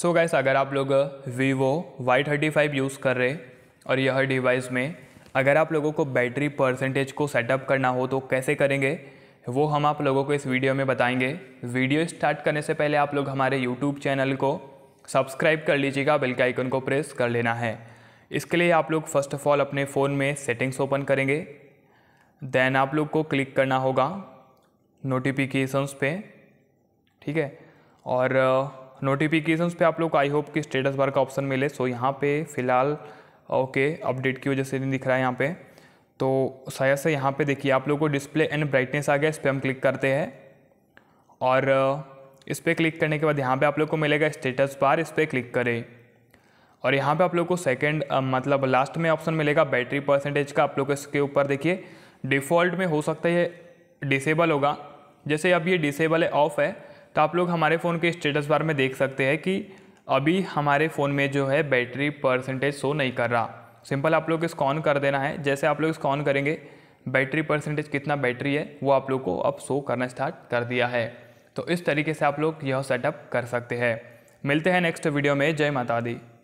सो so gas अगर आप लोग Vivo Y thirty five use कर रहे और यह डिवाइस में अगर आप लोगों को बैटरी परसेंटेज को सेटअप करना हो तो कैसे करेंगे वो हम आप लोगों को इस वीडियो में बताएंगे वीडियो स्टार्ट करने से पहले आप लोग हमारे यूट्यूब चैनल को सब्सक्राइब कर लीजिएगा बेल के आइकन को प्रेस कर लेना है इसके लिए आप लोग फर्स्ट ऑफ ऑल अपने फ़ोन में सेटिंग्स ओपन करेंगे देन आप लोग को क्लिक करना होगा नोटिफिकेशंस पे ठीक है और नोटिफिकेशंस पे आप लोग आई होप कि स्टेटस बार का ऑप्शन मिले सो यहाँ पे फ़िलहाल ओके अपडेट की वजह से नहीं दिख रहा है यहाँ पे तो शायद से यहाँ पे देखिए आप लोगों को डिस्प्ले एंड ब्राइटनेस आ गया इस पर हम क्लिक करते हैं और इस पर क्लिक करने के बाद यहाँ पे आप लोग को मिलेगा स्टेटस बार इस पर क्लिक करें और यहाँ पर आप लोग को सेकेंड मतलब लास्ट में ऑप्शन मिलेगा बैटरी परसेंटेज का आप लोग इसके ऊपर देखिए डिफ़ॉल्ट में हो सकता है डिसेबल होगा जैसे अब ये डिसेबल है ऑफ है तो आप लोग हमारे फ़ोन के स्टेटस बार में देख सकते हैं कि अभी हमारे फ़ोन में जो है बैटरी परसेंटेज शो नहीं कर रहा सिंपल आप लोग इसको ऑन कर देना है जैसे आप लोग इसको ऑन करेंगे बैटरी परसेंटेज कितना बैटरी है वो आप लोग को अब शो करना स्टार्ट कर दिया है तो इस तरीके से आप लोग यह सेटअप कर सकते हैं मिलते हैं नेक्स्ट वीडियो में जय माता दी